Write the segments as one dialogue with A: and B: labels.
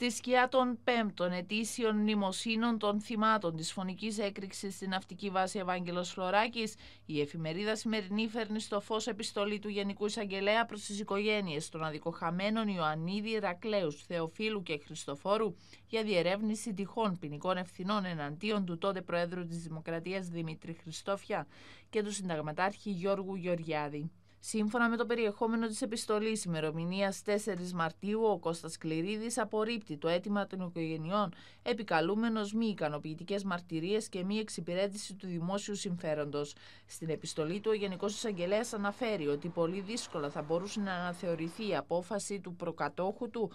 A: Στη σκιά των πέμπτων ετήσιων μνημοσύνων των θυμάτων της φωνικής έκρηξης στην ναυτική βάση Ευάγγελος Φλωράκης, η εφημερίδα σημερινή φέρνει στο φως επιστολή του Γενικού Εισαγγελέα προς τις οικογένειες των αδικοχαμένων Ιωαννίδη, Ρακλέους, Θεοφίλου και Χριστοφόρου για διερεύνηση τυχών ποινικών ευθυνών εναντίον του τότε Προέδρου της Δημοκρατίας Δημήτρη Χριστόφια και του συνταγματάρχη Γιώργου Γεωργιάδη. Σύμφωνα με το περιεχόμενο της επιστολής ημερομηνία 4 Μαρτίου, ο Κώστας Κληρίδης απορρίπτει το αίτημα των οικογενειών, επικαλούμενος μη ικανοποιητικές μαρτυρίες και μη εξυπηρέτηση του δημόσιου συμφέροντος. Στην επιστολή του, ο Γενικός Εισαγγελέας αναφέρει ότι πολύ δύσκολα θα μπορούσε να αναθεωρηθεί η απόφαση του προκατόχου του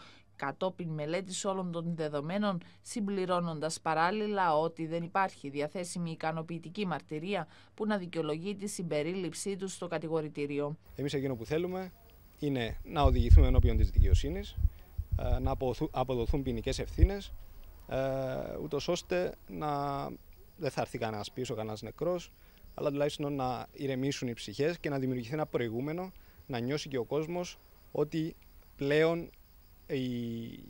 A: κατόπιν μελέτης όλων των δεδομένων, συμπληρώνοντας παράλληλα ότι δεν υπάρχει διαθέσιμη ικανοποιητική μαρτυρία που να δικαιολογεί τη συμπερίληψή του στο κατηγορητήριο. Εμείς
B: εκείνο που θέλουμε είναι να οδηγηθούμε ενώπιον της δικαιοσύνης, ε, να αποδοθούν ποινικές ευθύνες, ε, ούτως ώστε να δεν θα έρθει κανένας πίσω, κανένας νεκρός, αλλά τουλάχιστον να ηρεμήσουν οι ψυχές και να δημιουργηθεί ένα προηγούμενο, να νιώσει και ο κόσμος ότι πλέον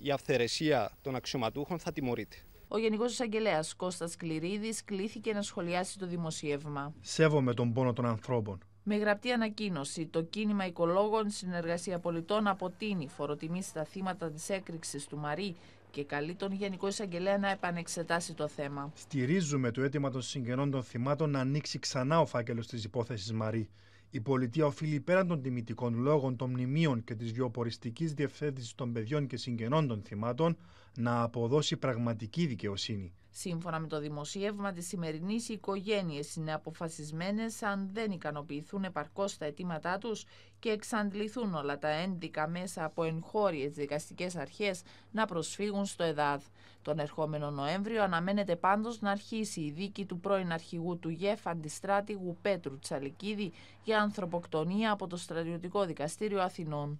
B: η αυθαιρεσία των αξιωματούχων θα τιμωρείται.
A: Ο Γενικός Εισαγγελέας Κώστας Κληρίδης κλήθηκε να σχολιάσει το δημοσίευμα.
C: Σέβομαι τον πόνο των ανθρώπων.
A: Με γραπτή ανακοίνωση, το κίνημα οικολόγων συνεργασία πολιτών αποτείνει φοροτιμή στα θύματα της έκρηξης του Μαρή και καλεί τον Γενικό Εισαγγελέα να επανεξετάσει το θέμα.
C: Στηρίζουμε το αίτημα των συγγενών των θυμάτων να ανοίξει ξανά ο φάκελος της υπόθεσης Μαρή η πολιτεία οφείλει πέραν των τιμητικών λόγων, των μνημείων και της βιοποριστική διευθέτησης των παιδιών και συγγενών των θυμάτων να αποδώσει πραγματική δικαιοσύνη.
A: Σύμφωνα με το δημοσίευμα της σημερινής, οι οικογένειες είναι αποφασισμένες αν δεν ικανοποιηθούν επαρκώς τα αιτήματά τους και εξαντληθούν όλα τα ένδικα μέσα από εγχώριες δικαστικές αρχές να προσφύγουν στο ΕΔΑΔ. Τον ερχόμενο Νοέμβριο αναμένεται πάντως να αρχίσει η δίκη του πρώην αρχηγού του ΓΕΦ αντιστράτηγου Πέτρου Τσαλικίδη για ανθρωποκτονία από το Στρατιωτικό Δικαστήριο Αθηνών.